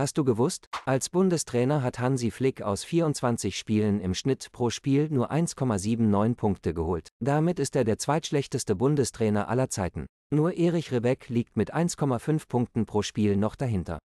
Hast du gewusst, als Bundestrainer hat Hansi Flick aus 24 Spielen im Schnitt pro Spiel nur 1,79 Punkte geholt. Damit ist er der zweitschlechteste Bundestrainer aller Zeiten. Nur Erich Rebeck liegt mit 1,5 Punkten pro Spiel noch dahinter.